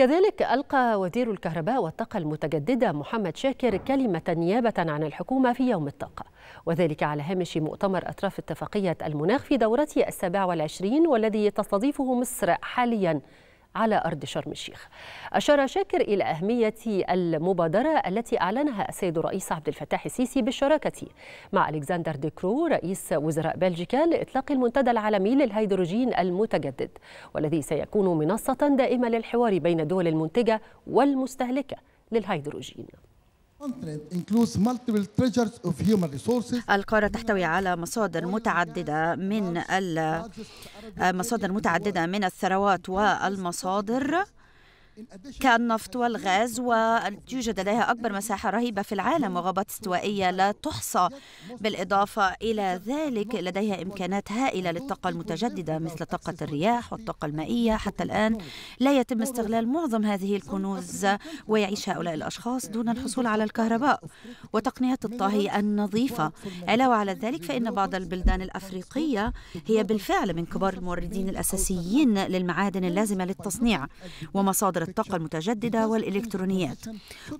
كذلك ألقى وزير الكهرباء والطاقة المتجددة محمد شاكر كلمة نيابة عن الحكومة في يوم الطاقة وذلك على هامش مؤتمر أطراف اتفاقية المناخ في دورته السابعة والعشرين والذي تستضيفه مصر حالياً على أرض شرم الشيخ أشار شاكر إلى أهمية المبادرة التي أعلنها السيد الرئيس عبد الفتاح السيسي بالشراكة مع ألكسندر ديكرو رئيس وزراء بلجيكا لإطلاق المنتدى العالمي للهيدروجين المتجدد والذي سيكون منصة دائمة للحوار بين الدول المنتجة والمستهلكة للهيدروجين القارة تحتوي على مصادر متعددة من مصادر متعددة من الثروات والمصادر كالنفط والغاز ويوجد لديها أكبر مساحة رهيبة في العالم وغابات استوائية لا تحصى بالإضافة إلى ذلك لديها إمكانات هائلة للطاقة المتجددة مثل طاقة الرياح والطاقة المائية حتى الآن لا يتم استغلال معظم هذه الكنوز ويعيش هؤلاء الأشخاص دون الحصول على الكهرباء وتقنيات الطهي النظيفة علاوة على ذلك فإن بعض البلدان الأفريقية هي بالفعل من كبار الموردين الأساسيين للمعادن اللازمة للتصنيع ومصادر الطاقة المتجددة والإلكترونيات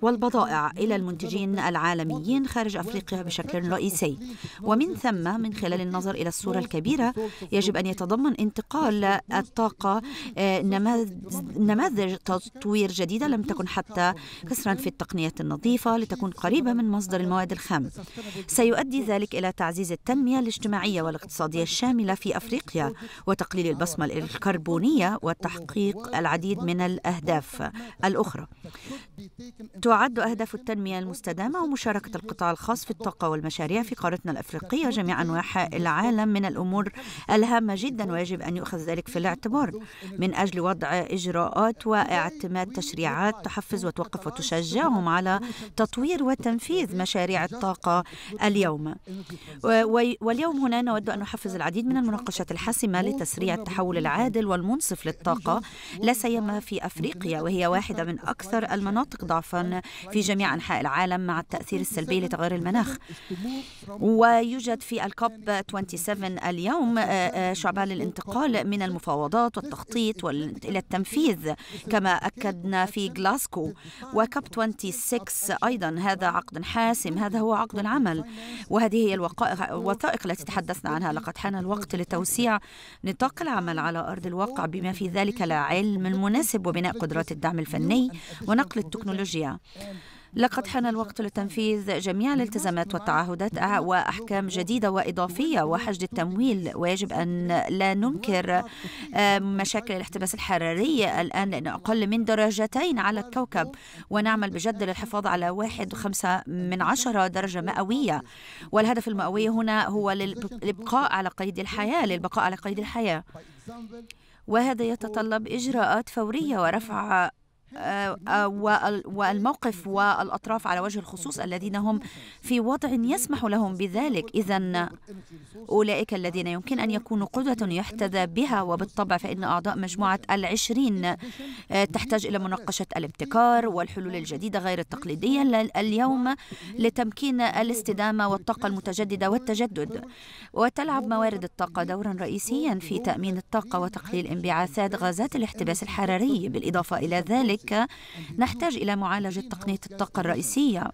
والبضائع إلى المنتجين العالميين خارج أفريقيا بشكل رئيسي ومن ثم من خلال النظر إلى الصورة الكبيرة يجب أن يتضمن انتقال الطاقة آه، نماذج تطوير جديدة لم تكن حتى كسرا في التقنيات النظيفة لتكون قريبة من مصدر المواد الخام سيؤدي ذلك إلى تعزيز التنمية الاجتماعية والاقتصادية الشاملة في أفريقيا وتقليل البصمة الكربونية وتحقيق العديد من الأهداف الأهداف الأخرى تعد أهداف التنمية المستدامة ومشاركة القطاع الخاص في الطاقة والمشاريع في قارتنا الأفريقية جميع أنواع العالم من الأمور الهامة جدا ويجب أن يؤخذ ذلك في الاعتبار من أجل وضع إجراءات واعتماد تشريعات تحفز وتوقف وتشجعهم على تطوير وتنفيذ مشاريع الطاقة اليوم واليوم هنا نود أن نحفز العديد من المناقشات الحاسمة لتسريع التحول العادل والمنصف للطاقة لا سيما في أفريقيا أفريقيا وهي واحدة من أكثر المناطق ضعفا في جميع أنحاء العالم مع التأثير السلبي لتغير المناخ ويوجد في الكوب 27 اليوم آه، آه، شعبان للانتقال من المفاوضات والتخطيط إلى التنفيذ كما أكدنا في جلاسكو وكوب 26 أيضا هذا عقد حاسم هذا هو عقد العمل وهذه هي الوثائق التي تحدثنا عنها لقد حان الوقت لتوسيع نطاق العمل على أرض الواقع بما في ذلك العلم المناسب وبناء قدرات قدرات الدعم الفني ونقل التكنولوجيا لقد حان الوقت لتنفيذ جميع الالتزامات والتعهدات واحكام جديده واضافيه وحشد التمويل ويجب ان لا ننكر آه، مشاكل الاحتباس الحراري الان لأن اقل من درجتين على الكوكب ونعمل بجد للحفاظ على واحد وخمسة من عشرة درجه مئويه والهدف المئوي هنا هو للبقاء على قيد الحياه للبقاء على قيد الحياه وهذا يتطلب إجراءات فورية ورفع آه، آه، والموقف والأطراف على وجه الخصوص الذين هم في وضع يسمح لهم بذلك إذا أولئك الذين يمكن أن يكونوا قدوة يحتذى بها وبالطبع فإن أعضاء مجموعة العشرين آه، تحتاج إلى مناقشة الابتكار والحلول الجديدة غير التقليدية اليوم لتمكين الاستدامة والطاقة المتجددة والتجدد وتلعب موارد الطاقة دورا رئيسيا في تأمين الطاقة وتقليل انبعاثات غازات الاحتباس الحراري بالإضافة إلى ذلك لذلك نحتاج إلى معالجة تقنية الطاقة الرئيسية